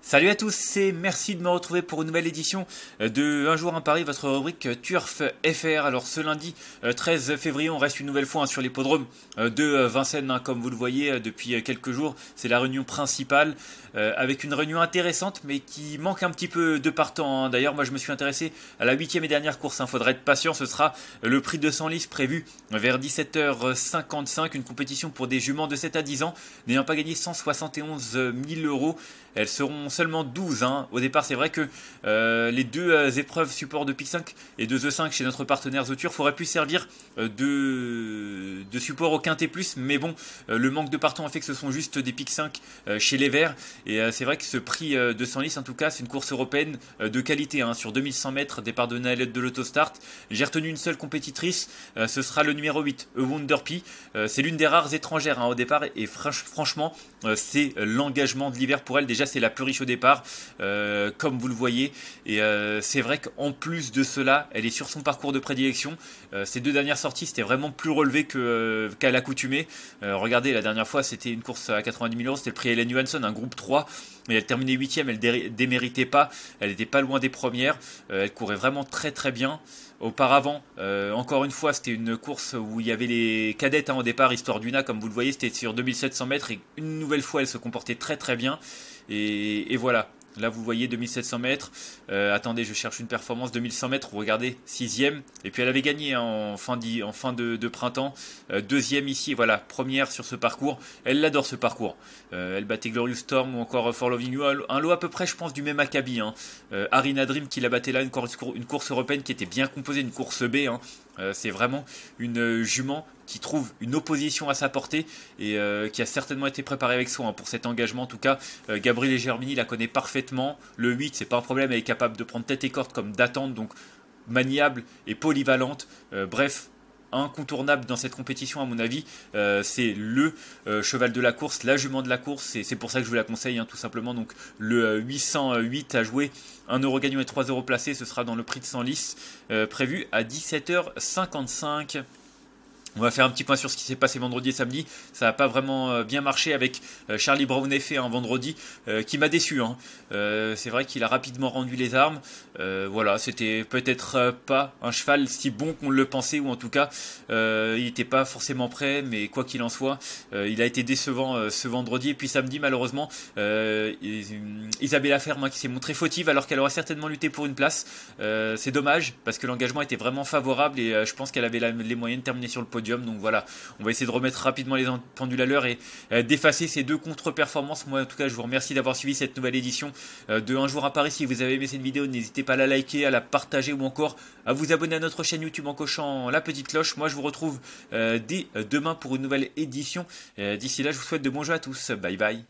Salut à tous et merci de me retrouver pour une nouvelle édition euh, de Un jour un Paris, votre rubrique Turf FR. Alors ce lundi 13 euh, février, on reste une nouvelle fois hein, sur l'hippodrome euh, de Vincennes, hein, comme vous le voyez depuis quelques jours. C'est la réunion principale avec une réunion intéressante mais qui manque un petit peu de partant. Hein. D'ailleurs, moi je me suis intéressé à la huitième et dernière course. Il faudrait être patient, ce sera le prix de 100 livres prévu vers 17h55. Une compétition pour des juments de 7 à 10 ans n'ayant pas gagné 171 000 euros. Elles seront seulement 12. Hein. Au départ, c'est vrai que euh, les deux euh, épreuves support de Pic 5 et de The 5 chez notre partenaire The Turf auraient pu servir euh, de, de, support au Quintet Plus, mais bon, le manque de partons a fait que ce sont juste des Pic 5 chez les Verts. Et c'est vrai que ce prix de 210, en tout cas, c'est une course européenne de qualité. Hein. Sur 2100 mètres, départ de Nalette de l'autostart, j'ai retenu une seule compétitrice, ce sera le numéro 8, Wonder c'est l'une des rares étrangères hein, au départ, et franchement, c'est l'engagement de l'hiver pour elle. Déjà, c'est la plus riche au départ, euh, comme vous le voyez. Et euh, c'est vrai qu'en plus de cela, elle est sur son parcours de prédilection. Euh, ces deux dernières sorties, c'était vraiment plus relevé que, qu'à l'accoutumée. regardez, la dernière fois, c'était une course à 90 000 euros, c'était le prix Hélène Johansson, un groupe 3. Mais elle terminait 8 elle déméritait pas, elle n'était pas loin des premières, elle courait vraiment très très bien auparavant. Euh, encore une fois, c'était une course où il y avait les cadettes En hein, au départ, histoire d'Una, comme vous le voyez, c'était sur 2700 mètres et une nouvelle fois, elle se comportait très très bien. Et, et voilà, Là, vous voyez 2700 mètres. Euh, attendez, je cherche une performance. 2100 mètres, regardez, sixième. Et puis elle avait gagné hein, en fin, de, printemps. Euh, deuxième ici, voilà, première sur ce parcours. Elle l'adore ce parcours. Euh, elle battait Glorious Storm ou encore For Loving You. Un lot à peu près, je pense, du même acabit. Hein. Arina Dream qui la battait là, une course, une course européenne qui était bien composée, une course B. Hein. Euh, c'est vraiment une euh, jument qui trouve une opposition à sa portée et euh, qui a certainement été préparée avec soin pour cet engagement. En tout cas, Gabriel et Germini la connaît parfaitement. Le 8, c'est pas un problème, elle est capable de prendre tête et corde comme d'attente, donc maniable et polyvalente. bref, incontournable dans cette compétition à mon avis. Euh, c'est le euh, cheval de la course, la jument de la course, et c'est pour ça que je vous la conseille hein, tout simplement. Donc le 808 à jouer, 1 euro gagnant et 3 euros placés, ce sera dans le prix de 100 euh, prévu à 17h55. On va faire un petit point sur ce qui s'est passé vendredi et samedi. Ça n'a pas vraiment euh, bien marché avec euh, Charlie Brown effet un vendredi euh, qui m'a déçu. Hein. c'est vrai qu'il a rapidement rendu les armes. voilà, c'était peut-être pas un cheval si bon qu'on le pensait ou en tout cas il n'était pas forcément prêt. Mais quoi qu'il en soit, il a été décevant ce vendredi et puis samedi malheureusement Isabella Ferme hein, qui s'est montrée fautive alors qu'elle aura certainement lutté pour une place. c'est dommage parce que l'engagement était vraiment favorable et je pense qu'elle avait les moyens de terminer sur le podium. Donc voilà, on va essayer de remettre rapidement les pendules à l'heure et euh, d'effacer ces deux contre-performances. Moi, en tout cas, je vous remercie d'avoir suivi cette nouvelle édition euh, de Un jour à Paris. Si vous avez aimé cette vidéo, n'hésitez pas à la liker, à la partager ou encore à vous abonner à notre chaîne YouTube en cochant la petite cloche. Moi, je vous retrouve euh, dès demain pour une nouvelle édition. D'ici là, je vous souhaite de bons jeux à tous. Bye bye.